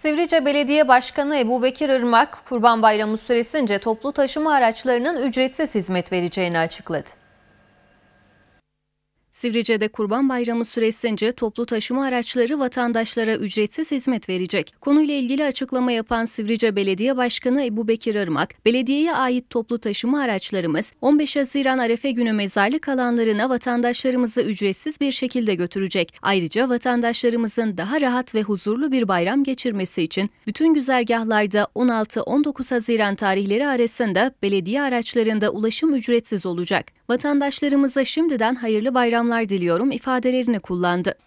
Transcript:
Sivrice Belediye Başkanı Ebu Bekir Irmak, Kurban Bayramı süresince toplu taşıma araçlarının ücretsiz hizmet vereceğini açıkladı. Sivrice'de Kurban Bayramı süresince toplu taşıma araçları vatandaşlara ücretsiz hizmet verecek. Konuyla ilgili açıklama yapan Sivrice Belediye Başkanı Ebu Bekir Irmak, belediyeye ait toplu taşıma araçlarımız 15 Haziran Arefe günü mezarlık alanlarına vatandaşlarımızı ücretsiz bir şekilde götürecek. Ayrıca vatandaşlarımızın daha rahat ve huzurlu bir bayram geçirmesi için bütün güzergahlarda 16-19 Haziran tarihleri arasında belediye araçlarında ulaşım ücretsiz olacak vatandaşlarımıza şimdiden hayırlı bayramlar diliyorum ifadelerini kullandı.